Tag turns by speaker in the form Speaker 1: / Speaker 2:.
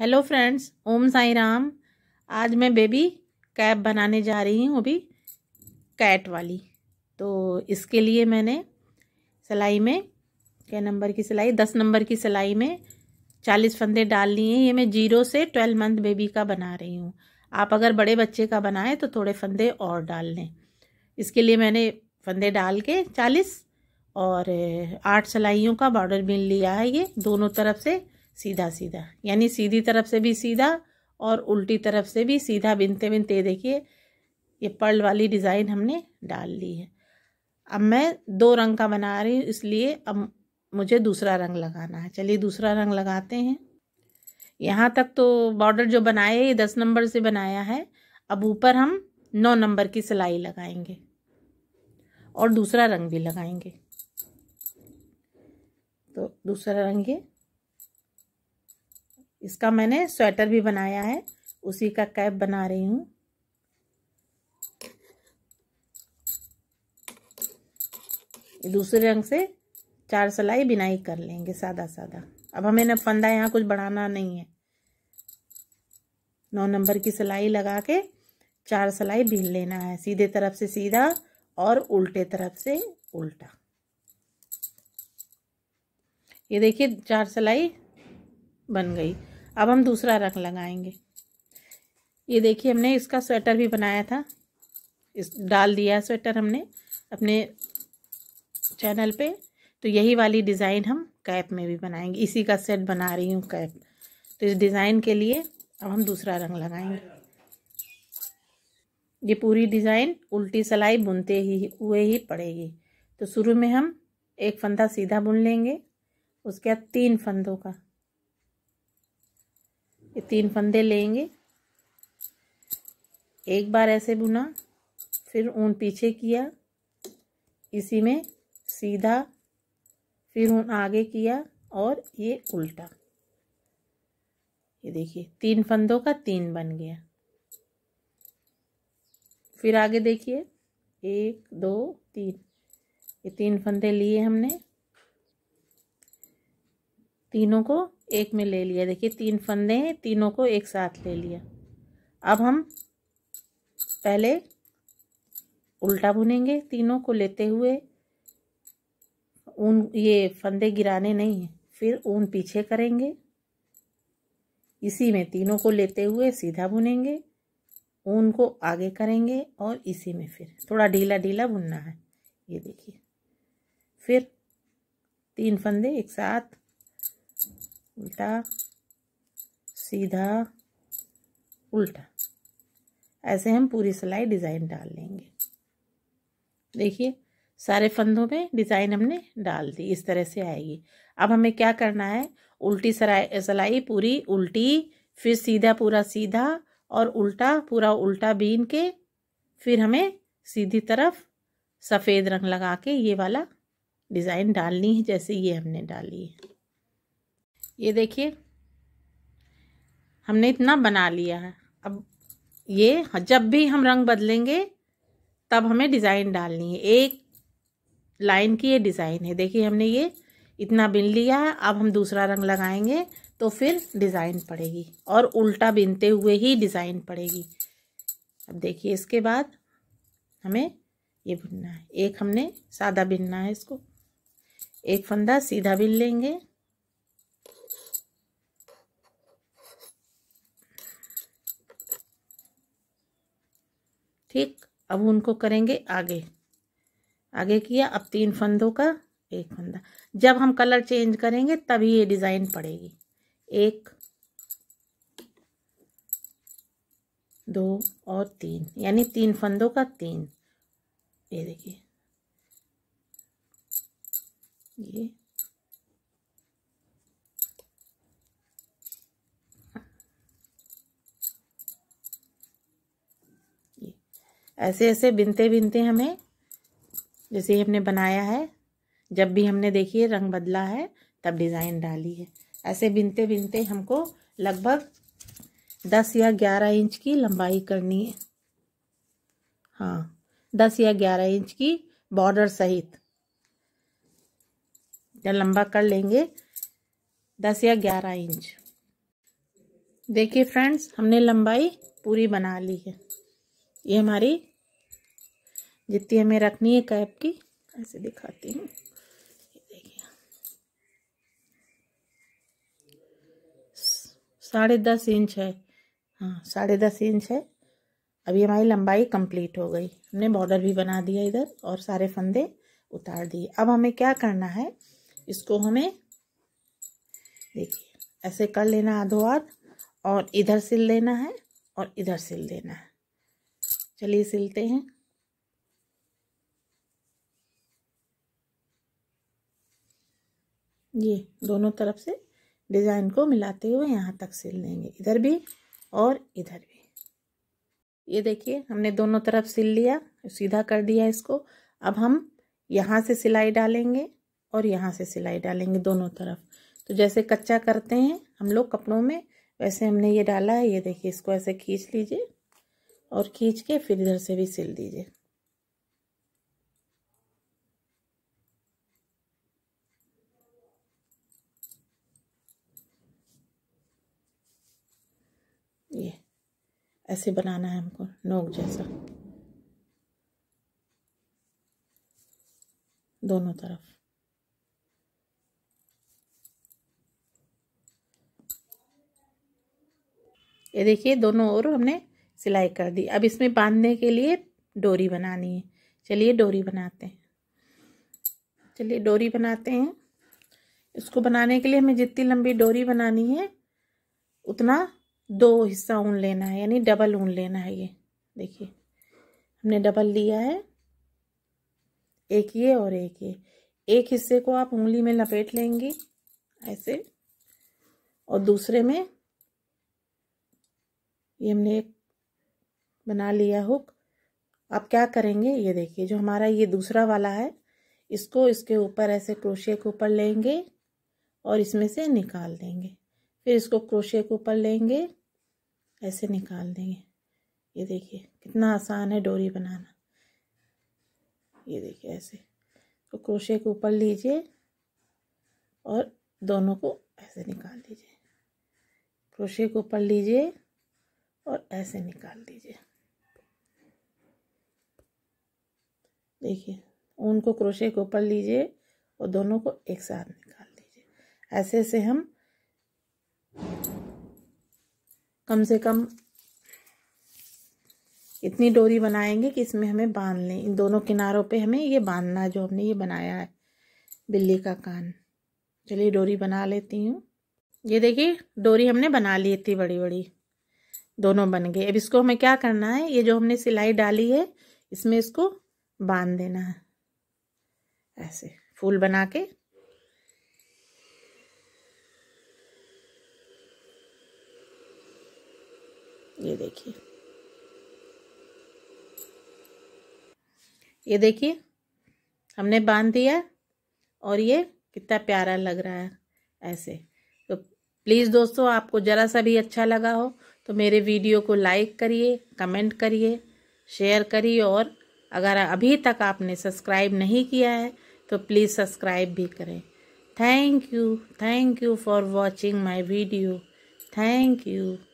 Speaker 1: hello friends Om Sai Ram आज मैं baby cap बनाने जा रही हूँ अभी कैट वाली तो इसके लिए मैंने सिलाई में क्या नंबर की सिलाई दस नंबर की सिलाई में चालीस फंदे डाल लिए हैं ये मैं जीरो से ट्वेल्व मंथ बेबी का बना रही हूँ आप अगर बड़े बच्चे का बनाएं तो थोड़े फंदे और डाल लें इसके लिए मैंने फंदे डाल के चालीस और आठ सिलाइयों का बॉर्डर बीन लिया है ये दोनों तरफ से सीधा सीधा यानी सीधी तरफ से भी सीधा और उल्टी तरफ से भी सीधा बिनते बिनते देखिए ये पर्ल वाली डिज़ाइन हमने डाल ली है अब मैं दो रंग का बना रही हूँ इसलिए अब मुझे दूसरा रंग लगाना है चलिए दूसरा रंग लगाते हैं यहाँ तक तो बॉर्डर जो बनाया है ये दस नंबर से बनाया है अब ऊपर हम नौ नंबर की सिलाई लगाएंगे और दूसरा रंग भी लगाएंगे तो दूसरा रंग ये इसका मैंने स्वेटर भी बनाया है उसी का कैप बना रही हूँ दूसरे रंग से चार सलाई बिनाई कर लेंगे सादा सादा अब हमें ना फंदा यहाँ कुछ बढ़ाना नहीं है नौ नंबर की सिलाई लगा के चार सलाई बीन लेना है सीधे तरफ से सीधा और उल्टे तरफ से उल्टा ये देखिए चार सिलाई बन गई अब हम दूसरा रंग लगाएंगे ये देखिए हमने इसका स्वेटर भी बनाया था इस डाल दिया स्वेटर हमने अपने चैनल पे तो यही वाली डिज़ाइन हम कैप में भी बनाएंगे इसी का सेट बना रही हूँ कैप तो इस डिज़ाइन के लिए अब हम दूसरा रंग लगाएंगे ये पूरी डिज़ाइन उल्टी सलाई बुनते ही हुए ही पड़ेगी तो शुरू में हम एक फंदा सीधा बुन लेंगे उसके बाद तीन फंदों का ये तीन फंदे लेंगे एक बार ऐसे बुना फिर ऊन पीछे किया इसी में सीधा फिर ऊन आगे किया और ये उल्टा ये देखिए तीन फंदों का तीन बन गया फिर आगे देखिए एक दो तीन ये तीन फंदे लिए हमने तीनों को एक में ले लिया देखिए तीन फंदे हैं तीनों को एक साथ ले लिया अब हम पहले उल्टा बुनेंगे तीनों को लेते हुए ऊन ये फंदे गिराने नहीं हैं फिर ऊन पीछे करेंगे इसी में तीनों को लेते हुए सीधा बुनेंगे ऊन को आगे करेंगे और इसी में फिर थोड़ा ढीला ढीला बुनना है ये देखिए फिर तीन फंदे एक साथ उल्टा सीधा उल्टा ऐसे हम पूरी सिलाई डिज़ाइन डाल लेंगे देखिए सारे फंदों में डिज़ाइन हमने डाल दी इस तरह से आएगी अब हमें क्या करना है उल्टी सराई सिलाई पूरी उल्टी फिर सीधा पूरा सीधा और उल्टा पूरा उल्टा बीन के फिर हमें सीधी तरफ सफ़ेद रंग लगा के ये वाला डिज़ाइन डालनी है जैसे ये हमने डाली है ये देखिए हमने इतना बना लिया है अब ये जब भी हम रंग बदलेंगे तब हमें डिज़ाइन डालनी है एक लाइन की ये डिज़ाइन है देखिए हमने ये इतना बिन लिया है अब हम दूसरा रंग लगाएंगे तो फिर डिज़ाइन पड़ेगी और उल्टा बिनते हुए ही डिज़ाइन पड़ेगी अब देखिए इसके बाद हमें ये बुनना है एक हमने सादा बिनना है इसको एक फंदा सीधा बिन लेंगे ठीक अब उनको करेंगे आगे आगे किया अब तीन फंदों का एक फंदा जब हम कलर चेंज करेंगे तभी ये डिज़ाइन पड़ेगी एक दो और तीन यानी तीन फंदों का तीन ये देखिए ये ऐसे ऐसे बिनते बिनते हमें जैसे ही हमने बनाया है जब भी हमने देखिए रंग बदला है तब डिज़ाइन डाली है ऐसे बिनते बिनते हमको लगभग दस या ग्यारह इंच की लंबाई करनी है हाँ दस या ग्यारह इंच की बॉर्डर सहित या लंबा कर लेंगे दस या ग्यारह इंच देखिए फ्रेंड्स हमने लंबाई पूरी बना ली है ये हमारी जितनी हमें रखनी है कैप की ऐसे दिखाती हूँ साढ़े दस इंच है हाँ साढ़े दस इंच है अभी हमारी लंबाई कंप्लीट हो गई हमने बॉर्डर भी बना दिया इधर और सारे फंदे उतार दिए अब हमें क्या करना है इसको हमें देखिए ऐसे कर लेना आधो आध और इधर सिल लेना है और इधर सिल देना है चलिए सिलते हैं ये दोनों तरफ से डिज़ाइन को मिलाते हुए यहाँ तक सिल लेंगे इधर भी और इधर भी ये देखिए हमने दोनों तरफ सिल लिया सीधा कर दिया इसको अब हम यहाँ से सिलाई डालेंगे और यहाँ से सिलाई डालेंगे दोनों तरफ तो जैसे कच्चा करते हैं हम लोग कपड़ों में वैसे हमने ये डाला है ये देखिए इसको ऐसे खींच लीजिए और खींच के फिर इधर से भी सिल दीजिए ऐसे बनाना है हमको नोक जैसा दोनों तरफ ये देखिए दोनों ओर हमने सिलाई कर दी अब इसमें बांधने के लिए डोरी बनानी है चलिए डोरी बनाते हैं चलिए डोरी बनाते हैं इसको बनाने के लिए हमें जितनी लंबी डोरी बनानी है उतना दो हिस्सा ऊन लेना है यानी डबल ऊन लेना है ये देखिए हमने डबल लिया है एक ये और एक ये एक हिस्से को आप उंगली में लपेट लेंगी ऐसे और दूसरे में ये हमने एक बना लिया हुक आप क्या करेंगे ये देखिए जो हमारा ये दूसरा वाला है इसको इसके ऊपर ऐसे क्रोशिया के ऊपर लेंगे और इसमें से निकाल देंगे फिर इसको क्रोशिया के ऊपर लेंगे ऐसे निकाल देंगे ये देखिए कितना आसान है डोरी बनाना ये देखिए ऐसे तो क्रोशे को ऊपर लीजिए और दोनों को ऐसे निकाल दीजिए क्रोशे को ऊपर लीजिए और ऐसे निकाल दीजिए देखिए ऊन को क्रोशे के ऊपर लीजिए और दोनों को एक साथ निकाल दीजिए ऐसे से हम कम से कम इतनी डोरी बनाएंगे कि इसमें हमें बांध लें इन दोनों किनारों पे हमें ये बांधना जो हमने ये बनाया है बिल्ली का कान चलिए डोरी बना लेती हूँ ये देखिए डोरी हमने बना ली इतनी बड़ी बड़ी दोनों बन गए अब इसको हमें क्या करना है ये जो हमने सिलाई डाली है इसमें इसको बांध देना है ऐसे फूल बना के ये देखिए ये देखिए हमने बांध दिया और ये कितना प्यारा लग रहा है ऐसे तो प्लीज़ दोस्तों आपको ज़रा सा भी अच्छा लगा हो तो मेरे वीडियो को लाइक करिए कमेंट करिए शेयर करिए और अगर अभी तक आपने सब्सक्राइब नहीं किया है तो प्लीज़ सब्सक्राइब भी करें thank you thank you for watching my video thank you